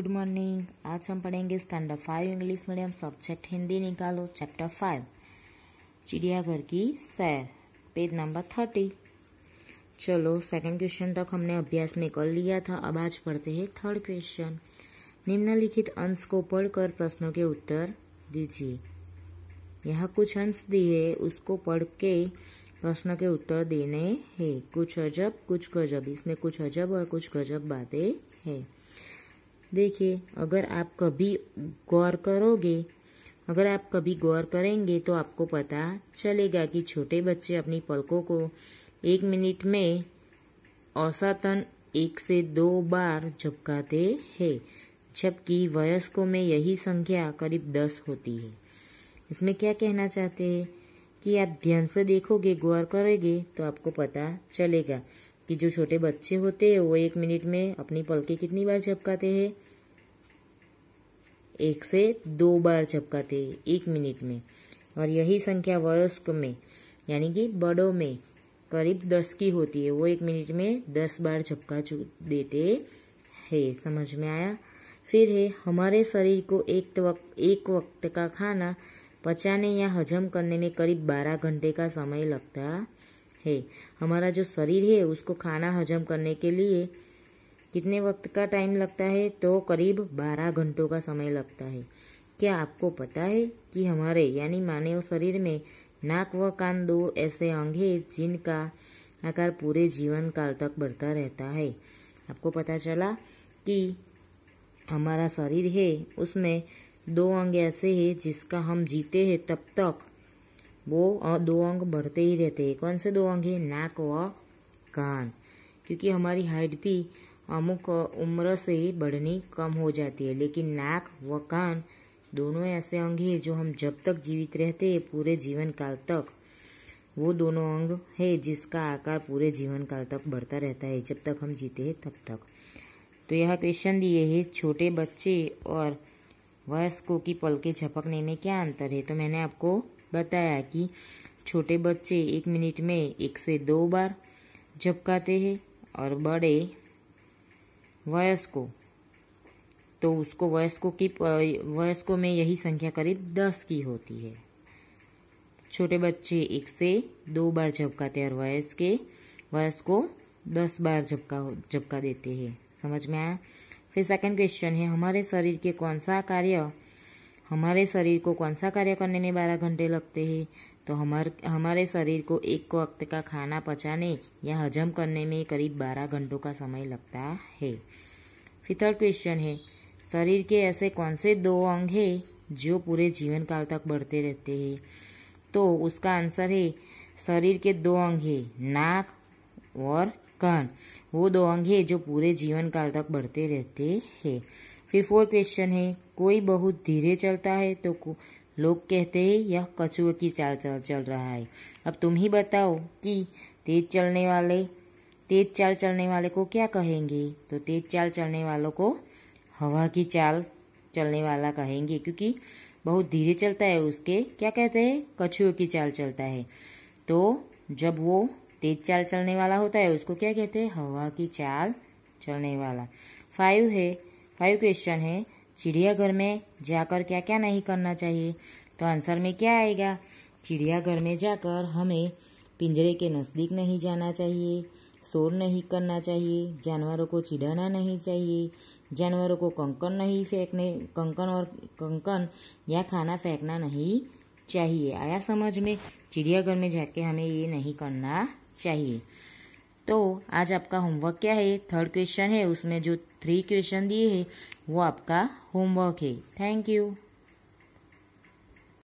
good morning आज हम पढ़ेंगे standard five English medium subject Hindi निकालो चैप्टर फाइव चिड़ियाघर की सैर पेज नंबर थर्टी चलो सेकंड क्वेश्चन तक हमने अभ्यास में कर लिया था अब आज पढ़ते हैं थर्ड क्वेश्चन निम्नलिखित अंश को पढ़कर प्रश्नों के उत्तर दीजिए यहाँ कुछ अंश दिए उसको पढ़ के प्रश्न के उत्तर देने हैं कुछ अजब कुछ गजब इसमें कुछ अजब और कुछ गजब बातें हैं देखिए अगर आप कभी गौर करोगे अगर आप कभी गौर करेंगे तो आपको पता चलेगा कि छोटे बच्चे अपनी पलकों को एक मिनट में औसतन एक से दो बार झपकाते हैं जबकि वयस्कों में यही संख्या करीब दस होती है इसमें क्या कहना चाहते हैं कि आप ध्यान से देखोगे गौर करोगे तो आपको पता चलेगा कि जो छोटे बच्चे होते हैं वो एक मिनट में अपनी पलके कितनी बार झपकाते हैं एक से दो बार झपकाते हैं एक मिनट में और यही संख्या वयस्क में यानी कि बड़ों में करीब दस की होती है वो एक मिनट में दस बार झपका देते है समझ में आया फिर है हमारे शरीर को एक वक्त एक वक्त का खाना पचाने या हजम करने में करीब बारह घंटे का समय लगता है हमारा जो शरीर है उसको खाना हजम करने के लिए कितने वक्त का टाइम लगता है तो करीब बारह घंटों का समय लगता है क्या आपको पता है कि हमारे यानी मानव शरीर में नाक व कान दो ऐसे अंग है जिनका आकार पूरे जीवन काल तक बढ़ता रहता है आपको पता चला कि हमारा शरीर है उसमें दो अंग ऐसे हैं जिसका हम जीते हैं तब तक वो दो अंक बढ़ते ही रहते हैं कौन से दो अंक है नाक व कान क्योंकि हमारी हाइट भी अमुक उम्र से ही बढ़नी कम हो जाती है लेकिन नाक व कान दोनों ऐसे अंग हैं जो हम जब तक जीवित रहते हैं पूरे जीवन काल तक वो दोनों अंग है जिसका आकार पूरे जीवन काल तक बढ़ता रहता है जब तक हम जीते हैं तब तक तो यह क्वेश्चन दिए है छोटे बच्चे और वयस्कों की पल के झपकने में क्या अंतर है तो मैंने आपको बताया कि छोटे बच्चे एक मिनट में एक से दो बार झपकाते हैं और बड़े वयस्कों तो उसको वयस्कों की वयस्कों में यही संख्या करीब दस की होती है छोटे बच्चे एक से दो बार झपकाते हैं और वयस्क के वयस्कों दस बार झपका झपका देते हैं समझ में आया फिर सेकंड क्वेश्चन है हमारे शरीर के कौन सा कार्य हमारे शरीर को कौन सा कार्य करने में बारह घंटे लगते हैं तो हमारे हमारे शरीर को एक वक्त का खाना पचाने या हजम करने में करीब बारह घंटों का समय लगता है फिर थर्ड क्वेश्चन है शरीर के ऐसे कौन से दो अंग हैं जो पूरे जीवन काल तक बढ़ते रहते हैं तो उसका आंसर है शरीर के दो अंग है नाक और कान वो दो अंग है जो पूरे जीवन काल तक बढ़ते रहते हैं फिर फोर क्वेश्चन है कोई बहुत धीरे चलता है तो लोग कहते हैं यह कछुए की चाल चल चल रहा है अब तुम ही बताओ कि तेज चलने वाले तेज चाल चलने वाले को क्या कहेंगे तो तेज चाल चलने वालों को हवा की चाल चलने वाला कहेंगे क्योंकि बहुत धीरे चलता है उसके क्या कहते हैं कछुए की चाल चलता है तो जब वो तेज चाल चलने वाला होता है उसको क्या कहते हैं हवा की चाल चलने वाला फाइव है फाइव क्वेश्चन है चिड़ियाघर में जाकर क्या क्या नहीं करना चाहिए तो आंसर में क्या आएगा चिड़ियाघर में जाकर हमें पिंजरे के नज़दीक नहीं जाना चाहिए शोर नहीं करना चाहिए जानवरों को चिढ़ाना नहीं चाहिए जानवरों को कंकन नहीं फेंकने कंकन और कंकन या खाना फेंकना नहीं चाहिए आया समझ में चिड़ियाघर में जाके हमें ये नहीं करना चाहिए तो आज आपका होमवर्क क्या है थर्ड क्वेश्चन है उसमें जो थ्री क्वेश्चन दिए हैं वो आपका होमवर्क है थैंक यू